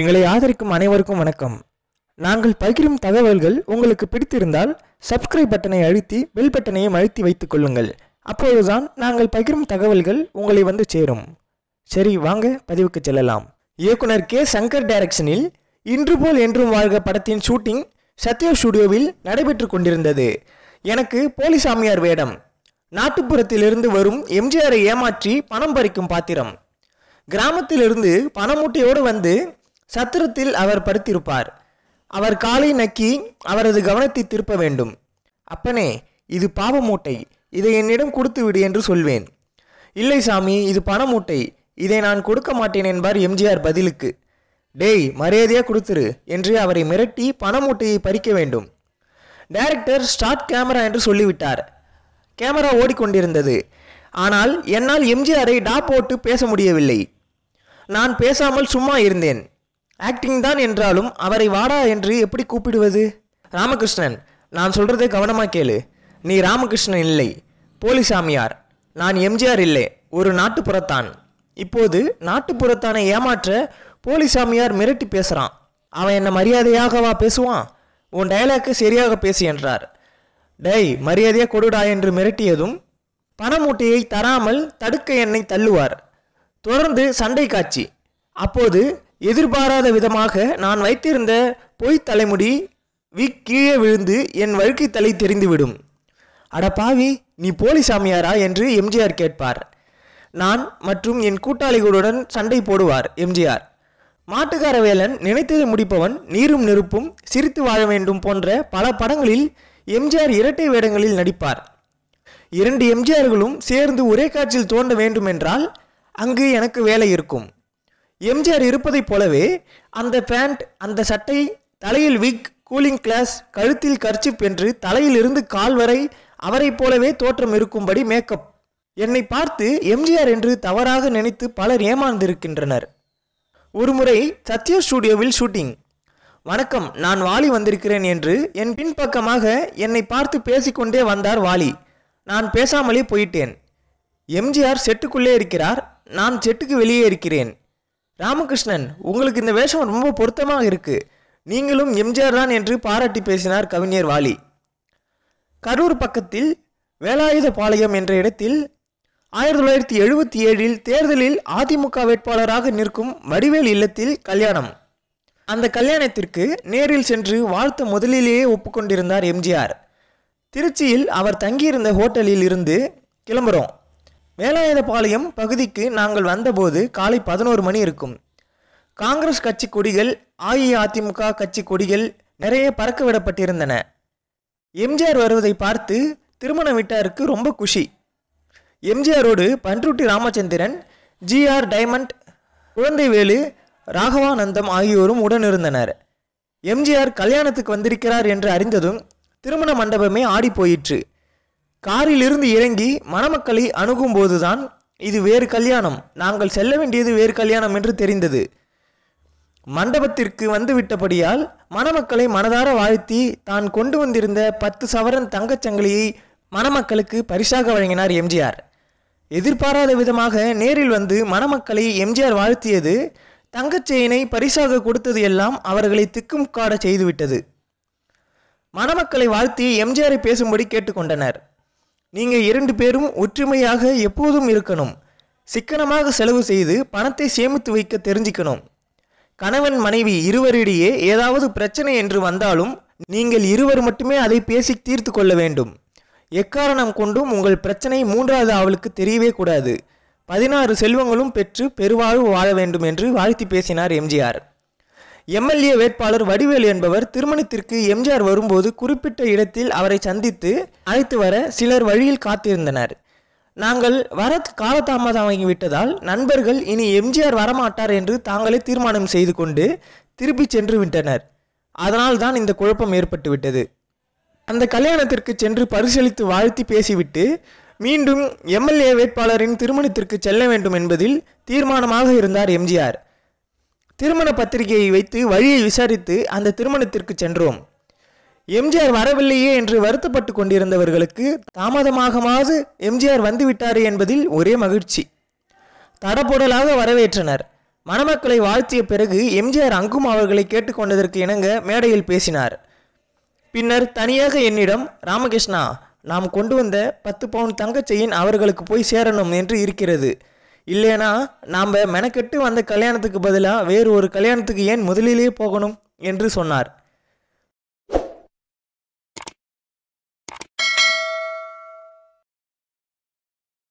எங்களை ஆதரிக்கும் அனைவருக்கும் வணக்கம் நாங்கள் பகிரும் தகவல்கள் உங்களுக்கு பிடித்திருந்தால் சப்ஸ்கிரைப் பட்டனை அழுத்தி பெல் பட்டனையும் அழுத்தி வைத்துக் கொள்ளுங்கள் அப்போதுதான் நாங்கள் பகிரும் தகவல்கள் உங்களை வந்து சேரும் சரி வாங்க பதிவுக்கு செல்லலாம் இயக்குனர் கே சங்கர் டைரக்ஷனில் இன்று போல் என்றும் வாழ்க படத்தின் ஷூட்டிங் சத்யா ஸ்டுடியோவில் நடைபெற்று கொண்டிருந்தது எனக்கு போலிசாமியார் வேடம் நாட்டுப்புறத்திலிருந்து வரும் எம்ஜிஆரை ஏமாற்றி பணம் பறிக்கும் பாத்திரம் கிராமத்திலிருந்து பணமூட்டையோடு வந்து சத்திரத்தில் அவர் படுத்திருப்பார் அவர் காலை நக்கி அவரது கவனத்தை திருப்ப வேண்டும் அப்பனே இது பாவ மூட்டை இதை என்னிடம் கொடுத்து விடு என்று சொல்வேன் இல்லை சாமி இது பண மூட்டை இதை நான் கொடுக்க மாட்டேன் என்பார் எம்ஜிஆர் பதிலுக்கு டேய் மரியாதையாக கொடுத்துரு என்று அவரை மிரட்டி பண மூட்டையை பறிக்க வேண்டும் டைரக்டர் ஸ்டார்ட் கேமரா என்று சொல்லிவிட்டார் கேமரா ஓடிக்கொண்டிருந்தது ஆனால் என்னால் எம்ஜிஆரை டா போட்டு பேச முடியவில்லை நான் பேசாமல் சும்மா இருந்தேன் ஆக்டிங் தான் என்றாலும் அவரை வாடா என்று எப்படி கூப்பிடுவது ராமகிருஷ்ணன் நான் சொல்றதை கவனமாக கேளு நீ ராமகிருஷ்ணன் இல்லை போலிசாமியார் நான் எம்ஜிஆர் இல்லை ஒரு நாட்டுப்புறத்தான் இப்போது நாட்டுப்புறத்தானை ஏமாற்ற போலிசாமியார் மிரட்டி பேசுகிறான் அவன் என்னை மரியாதையாகவா பேசுவான் உன் டயலாக்கு சரியாக பேசு என்றார் டேய் மரியாதையாக கொடுடா என்று மிரட்டியதும் பணமூட்டையை தராமல் தடுக்க என்னை தள்ளுவார் தொடர்ந்து சண்டை காட்சி அப்போது எதிர்பாராத விதமாக நான் வைத்திருந்த பொய் தலைமுடி வி கீழே விழுந்து என் வழுக்கை தலை தெரிந்துவிடும் அடப்பாவி நீ போலி சாமியாரா என்று எம்ஜிஆர் கேட்பார் நான் மற்றும் என் கூட்டாளிகளுடன் சண்டை போடுவார் எம்ஜிஆர் மாட்டுக்கார வேலன் நினைத்ததை முடிப்பவன் நீரும் நெருப்பும் சிரித்து வாழ வேண்டும் போன்ற பல படங்களில் எம்ஜிஆர் இரட்டை வேடங்களில் நடிப்பார் இரண்டு எம்ஜிஆர்களும் சேர்ந்து ஒரே காட்சியில் தோன்ற வேண்டுமென்றால் அங்கு எனக்கு வேலை இருக்கும் எம்ஜிஆர் இருப்பதைப் போலவே அந்த பேண்ட் அந்த சட்டை தலையில் விக் கூலிங் கிளாஸ் கழுத்தில் கர்ச்சிப் என்று தலையிலிருந்து கால் வரை அவரை போலவே தோற்றம் இருக்கும்படி மேக்கப் என்னை பார்த்து எம்ஜிஆர் என்று தவறாக நினைத்து பலர் ஏமாந்திருக்கின்றனர் ஒருமுறை சத்யா ஸ்டூடியோவில் ஷூட்டிங் வணக்கம் நான் வாலி வந்திருக்கிறேன் என்று என் பின்பக்கமாக என்னை பார்த்து பேசிக்கொண்டே வந்தார் வாலி நான் பேசாமலே போயிட்டேன் எம்ஜிஆர் செட்டுக்குள்ளே இருக்கிறார் நான் செட்டுக்கு வெளியே இருக்கிறேன் ராமகிருஷ்ணன் உங்களுக்கு இந்த வேஷம் ரொம்ப பொருத்தமாக இருக்கு நீங்களும் எம்ஜிஆர் தான் என்று பாராட்டி பேசினார் கவிஞர் வாலி கரூர் பக்கத்தில் வேலாயுத பாளையம் என்ற இடத்தில் ஆயிரத்தி தொள்ளாயிரத்தி எழுபத்தி ஏழில் தேர்தலில் அதிமுக வேட்பாளராக நிற்கும் வடிவேல் இல்லத்தில் கல்யாணம் அந்த கல்யாணத்திற்கு நேரில் சென்று வாழ்த்த முதலிலேயே ஒப்புக்கொண்டிருந்தார் எம்ஜிஆர் திருச்சியில் அவர் தங்கியிருந்த ஹோட்டலில் இருந்து கிளம்புறோம் வேலாயுதபாளையம் பகுதிக்கு நாங்கள் வந்தபோது காலை பதினோரு மணி இருக்கும் காங்கிரஸ் கட்சி கொடிகள் அஇஅதிமுக கட்சி கொடிகள் நிறைய பறக்க விடப்பட்டிருந்தன எம்ஜிஆர் வருவதை பார்த்து திருமண வீட்டாருக்கு ரொம்ப குஷி எம்ஜிஆரோடு Panruti Ramachandran G R Diamond Kuzhanthaivelu Raghavanandam ஆகியோரும் உடனிருந்தனர் எம்ஜிஆர் கல்யாணத்துக்கு வந்திருக்கிறார் என்று அறிந்ததும் திருமண மண்டபமே ஆடி போயிற்று காரிலிருந்து இறங்கி மணமக்களை அணுகும் போதுதான் இது வேறு கல்யாணம் நாங்கள் செல்ல வேண்டியது வேறு கல்யாணம் என்று தெரிந்தது மண்டபத்திற்கு வந்துவிட்டபடியால் மணமக்களை மனதார வாழ்த்தி தான் கொண்டு வந்திருந்த பத்து சவரன் தங்கச்சங்கிலியை மணமக்களுக்கு பரிசாக வழங்கினார் எம்ஜிஆர் எதிர்பாராத விதமாக நேரில் வந்து மணமக்களை எம்ஜிஆர் வாழ்த்தியது தங்கச்செயினை பரிசாக கொடுத்தது எல்லாம் அவர்களை திக்கும் காட செய்துவிட்டது மணமக்களை வாழ்த்தி எம்ஜிஆரை பேசும்படி கேட்டுக்கொண்டனர் நீங்கள் இரண்டு பேரும் ஒற்றுமையாக எப்போதும் இருக்கணும் சிக்கனமாக செலவு செய்து பணத்தை சேமித்து வைக்க தெரிஞ்சுக்கணும் கணவன் மனைவி இருவரிடையே ஏதாவது பிரச்சனை என்று வந்தாலும் நீங்கள் இருவர் மட்டுமே அதை பேசி தீர்த்து கொள்ள வேண்டும் எக்காரணம் கொண்டும் உங்கள் பிரச்சனை மூன்றாவது அவளுக்கு தெரியவே கூடாது பதினாறு செல்வங்களும் பெற்று பெருவாழ்வு வாழ வேண்டும் என்று வாழ்த்தி பேசினார் எம்ஜிஆர் எம்எல்ஏ வேட்பாளர் வடிவேல் என்பவர் திருமணத்திற்கு எம்ஜிஆர் வரும்போது குறிப்பிட்ட இடத்தில் அவரை சந்தித்து அழைத்து வர சிலர் வழியில் காத்திருந்தனர் நாங்கள் வர காலதாமதமாகி விட்டதால் நண்பர்கள் இனி எம்ஜிஆர் வரமாட்டார் என்று தாங்களே தீர்மானம் செய்து கொண்டு திருப்பி சென்று விட்டனர் அதனால் தான் இந்த குழப்பம் ஏற்பட்டுவிட்டது அந்த கல்யாணத்திற்கு சென்று பரிசீலித்து வாழ்த்தி பேசிவிட்டு மீண்டும் எம்எல்ஏ வேட்பாளரின் திருமணத்திற்கு செல்ல வேண்டும் என்பதில் தீர்மானமாக இருந்தார் எம்ஜிஆர் திருமண பத்திரிகையை வைத்து வழியை விசாரித்து அந்த திருமணத்திற்கு சென்றோம் எம்ஜிஆர் வரவில்லையே என்று வருத்தப்பட்டு கொண்டிருந்தவர்களுக்கு தாமதமாகமாவது எம்ஜிஆர் வந்துவிட்டார் என்பதில் ஒரே மகிழ்ச்சி தடப்புடலாக வரவேற்றனர் மணமக்களை வாழ்த்திய பிறகு எம்ஜிஆர் அங்கும் அவர்களை கேட்டுக்கொண்டதற்கு இணங்க மேடையில் பேசினார் பின்னர் தனியாக என்னிடம் ராமகிருஷ்ணா நாம் கொண்டு வந்த பத்து பவுன் தங்கச்செயின் அவர்களுக்கு போய் சேரணும் என்று இருக்கிறது இல்லைனா நாம் மெனக்கெட்டு வந்த கல்யாணத்துக்கு பதிலாக வேறு ஒரு கல்யாணத்துக்கு ஏன் முதலிலே போகணும் என்று சொன்னார்